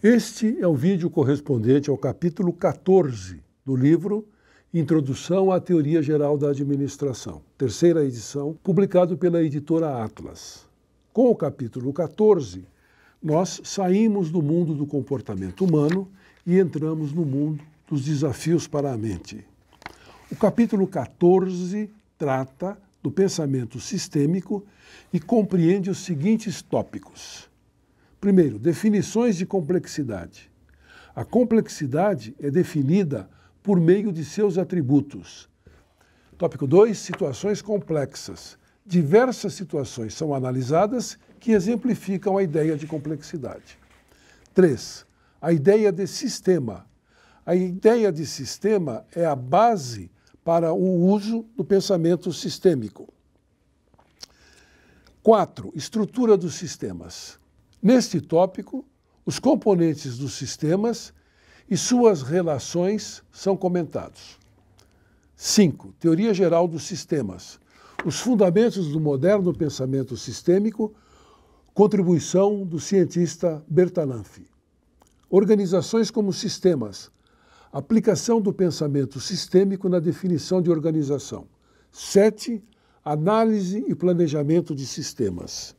Este é o vídeo correspondente ao capítulo 14 do livro Introdução à Teoria Geral da Administração, terceira edição, publicado pela editora Atlas. Com o capítulo 14, nós saímos do mundo do comportamento humano e entramos no mundo dos desafios para a mente. O capítulo 14 trata do pensamento sistêmico e compreende os seguintes tópicos: Primeiro, definições de complexidade. A complexidade é definida por meio de seus atributos. Tópico 2, situações complexas. Diversas situações são analisadas que exemplificam a ideia de complexidade. 3. A ideia de sistema. A ideia de sistema é a base para o uso do pensamento sistêmico. 4. Estrutura dos sistemas. Neste tópico, os componentes dos sistemas e suas relações são comentados. 5. Teoria geral dos sistemas. Os fundamentos do moderno pensamento sistêmico. Contribuição do cientista Bertalanffy. Organizações como sistemas. Aplicação do pensamento sistêmico na definição de organização. 7. Análise e planejamento de sistemas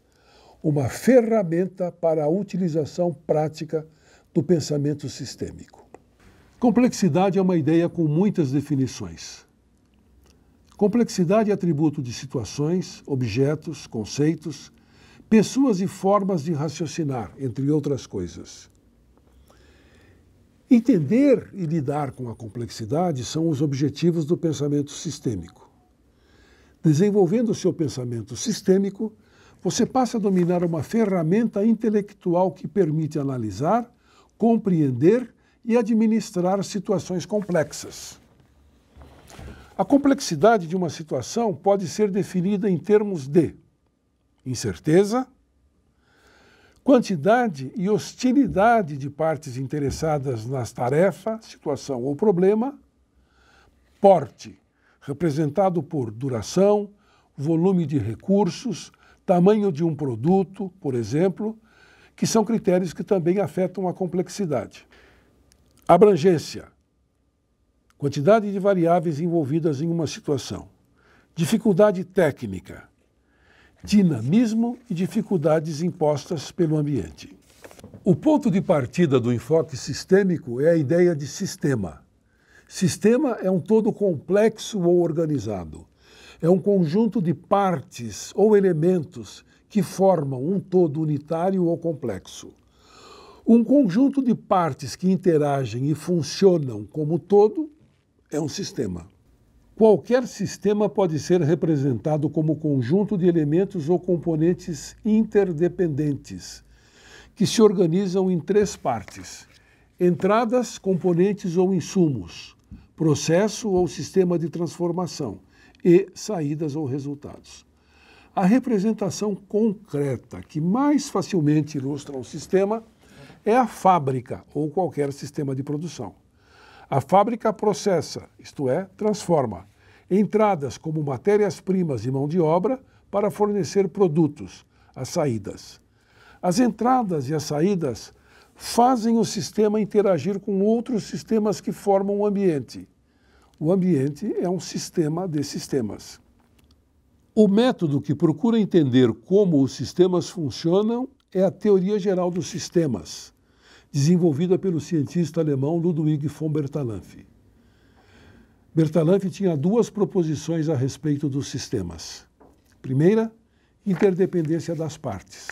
uma ferramenta para a utilização prática do pensamento sistêmico. Complexidade é uma ideia com muitas definições. Complexidade é atributo de situações, objetos, conceitos, pessoas e formas de raciocinar, entre outras coisas. Entender e lidar com a complexidade são os objetivos do pensamento sistêmico. Desenvolvendo o seu pensamento sistêmico, você passa a dominar uma ferramenta intelectual que permite analisar, compreender e administrar situações complexas. A complexidade de uma situação pode ser definida em termos de incerteza, quantidade e hostilidade de partes interessadas nas tarefa, situação ou problema, porte, representado por duração, volume de recursos, tamanho de um produto, por exemplo, que são critérios que também afetam a complexidade. Abrangência, quantidade de variáveis envolvidas em uma situação, dificuldade técnica, dinamismo e dificuldades impostas pelo ambiente. O ponto de partida do enfoque sistêmico é a ideia de sistema. Sistema é um todo complexo ou organizado, é um conjunto de partes ou elementos que formam um todo unitário ou complexo. Um conjunto de partes que interagem e funcionam como todo é um sistema. Qualquer sistema pode ser representado como conjunto de elementos ou componentes interdependentes, que se organizam em três partes: entradas, componentes ou insumos, processo ou sistema de transformação, e saídas ou resultados. A representação concreta que mais facilmente ilustra um sistema é a fábrica ou qualquer sistema de produção. A fábrica processa, isto é, transforma, entradas como matérias-primas e mão de obra para fornecer produtos, as saídas. As entradas e as saídas fazem o sistema interagir com outros sistemas que formam o ambiente. O ambiente é um sistema de sistemas. O método que procura entender como os sistemas funcionam é a teoria geral dos sistemas, desenvolvida pelo cientista alemão Ludwig von Bertalanffy. Bertalanffy tinha duas proposições a respeito dos sistemas. Primeira, interdependência das partes.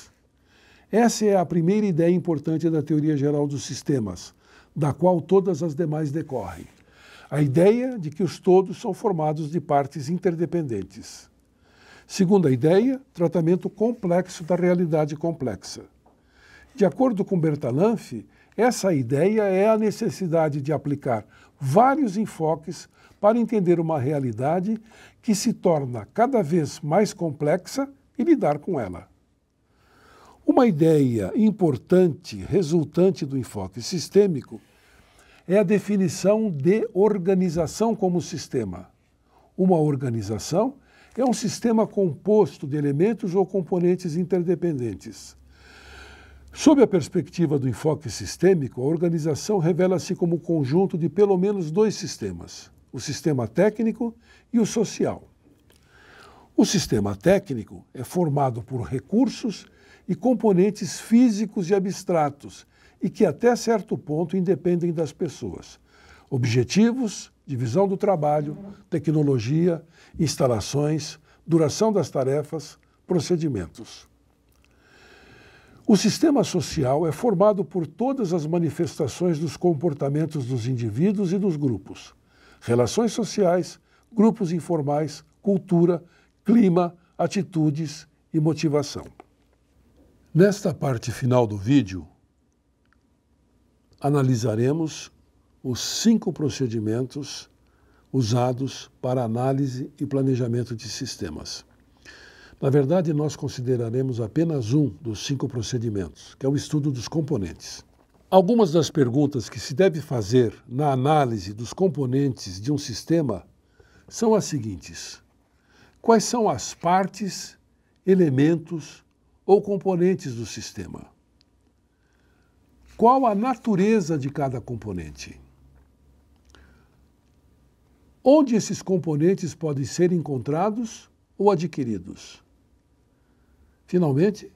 Essa é a primeira ideia importante da teoria geral dos sistemas, da qual todas as demais decorrem a ideia de que os todos são formados de partes interdependentes. Segunda ideia, tratamento complexo da realidade complexa. De acordo com Bertalanffy, essa ideia é a necessidade de aplicar vários enfoques para entender uma realidade que se torna cada vez mais complexa e lidar com ela. Uma ideia importante resultante do enfoque sistêmico é a definição de organização como sistema. Uma organização é um sistema composto de elementos ou componentes interdependentes. Sob a perspectiva do enfoque sistêmico, a organização revela-se como conjunto de pelo menos dois sistemas, o sistema técnico e o social. O sistema técnico é formado por recursos e componentes físicos e abstratos e que até certo ponto independem das pessoas. Objetivos, divisão do trabalho, tecnologia, instalações, duração das tarefas, procedimentos. O sistema social é formado por todas as manifestações dos comportamentos dos indivíduos e dos grupos: relações sociais, grupos informais, cultura, clima, atitudes e motivação. Nesta parte final do vídeo, analisaremos os cinco procedimentos usados para análise e planejamento de sistemas. Na verdade, nós consideraremos apenas um dos cinco procedimentos, que é o estudo dos componentes. Algumas das perguntas que se deve fazer na análise dos componentes de um sistema são as seguintes: Quais são as partes, elementos ou componentes do sistema? qual a natureza de cada componente. Onde esses componentes podem ser encontrados ou adquiridos. Finalmente,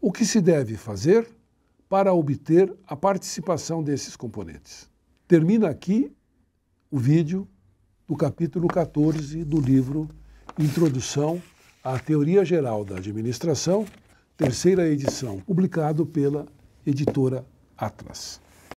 o que se deve fazer para obter a participação desses componentes. Termina aqui o vídeo do capítulo 14 do livro Introdução à Teoria Geral da Administração, terceira edição, publicado pela editora Atlas.